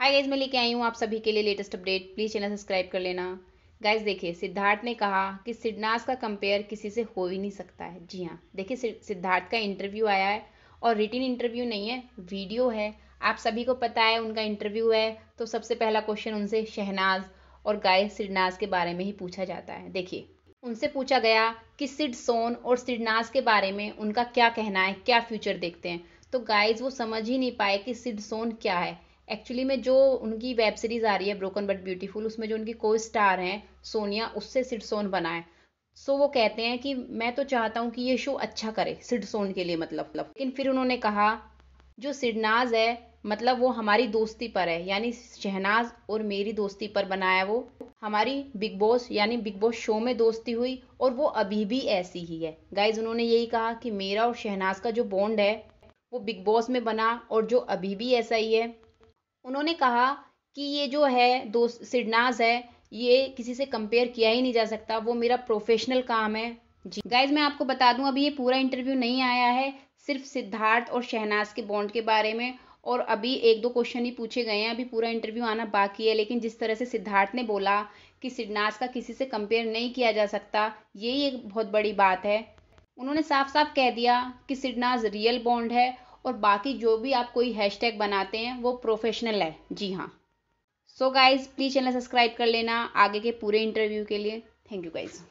hi guys मैं लेके आई हूँ आप सभी के लिए latest update please channel subscribe कर लेना गाइज देखिए सिद्धार्थ ने कहा कि सिडनास का कंपेयर किसी से हो ही नहीं सकता है जी हाँ देखिए सिद्धार्थ का इंटरव्यू आया है और रिटिन इंटरव्यू नहीं है वीडियो है आप सभी को पता है उनका इंटरव्यू है तो सबसे पहला क्वेश्चन उनसे शहनाज और गाइज सिडनास के बारे में ही पूछा जाता है देखिए उनसे पूछा गया कि सिड सोन और सिडनास के बारे में उनका क्या कहना है क्या फ्यूचर देखते हैं तो गाइज वो समझ ही नहीं पाए कि सिड सोन क्या है एक्चुअली में जो उनकी वेब सीरीज आ रही है ब्रोकन बट ब्यूटीफुल उसमें जो उनकी को स्टार हैं सोनिया उससे सिडसोन बना है सो so, वो कहते हैं कि मैं तो चाहता हूँ कि ये शो अच्छा करे सिडसोन के लिए मतलब, मतलब लेकिन फिर उन्होंने कहा जो सिडनाज है मतलब वो हमारी दोस्ती पर है यानी शहनाज और मेरी दोस्ती पर बनाया वो हमारी बिग बॉस यानी बिग बॉस शो में दोस्ती हुई और वो अभी भी ऐसी ही है गाइज उन्होंने यही कहा कि मेरा और शहनाज का जो बॉन्ड है वो बिग बॉस में बना और जो अभी भी ऐसा ही है उन्होंने कहा कि ये जो है दो सिडनाज है ये किसी से कंपेयर किया ही नहीं जा सकता वो मेरा प्रोफेशनल काम है जी गाइज मैं आपको बता दूं अभी ये पूरा इंटरव्यू नहीं आया है सिर्फ सिद्धार्थ और शहनाज के बॉन्ड के बारे में और अभी एक दो क्वेश्चन ही पूछे गए हैं अभी पूरा इंटरव्यू आना बाकी है लेकिन जिस तरह से सिद्धार्थ ने बोला कि सिडनाज का किसी से कंपेयर नहीं किया जा सकता यही एक बहुत बड़ी बात है उन्होंने साफ साफ कह दिया कि सिडनाज रियल बॉन्ड है और बाकी जो भी आप कोई हैशटैग बनाते हैं वो प्रोफेशनल है जी हाँ so guys please channel subscribe कर लेना आगे के पूरे इंटरव्यू के लिए थैंक यू गाइज़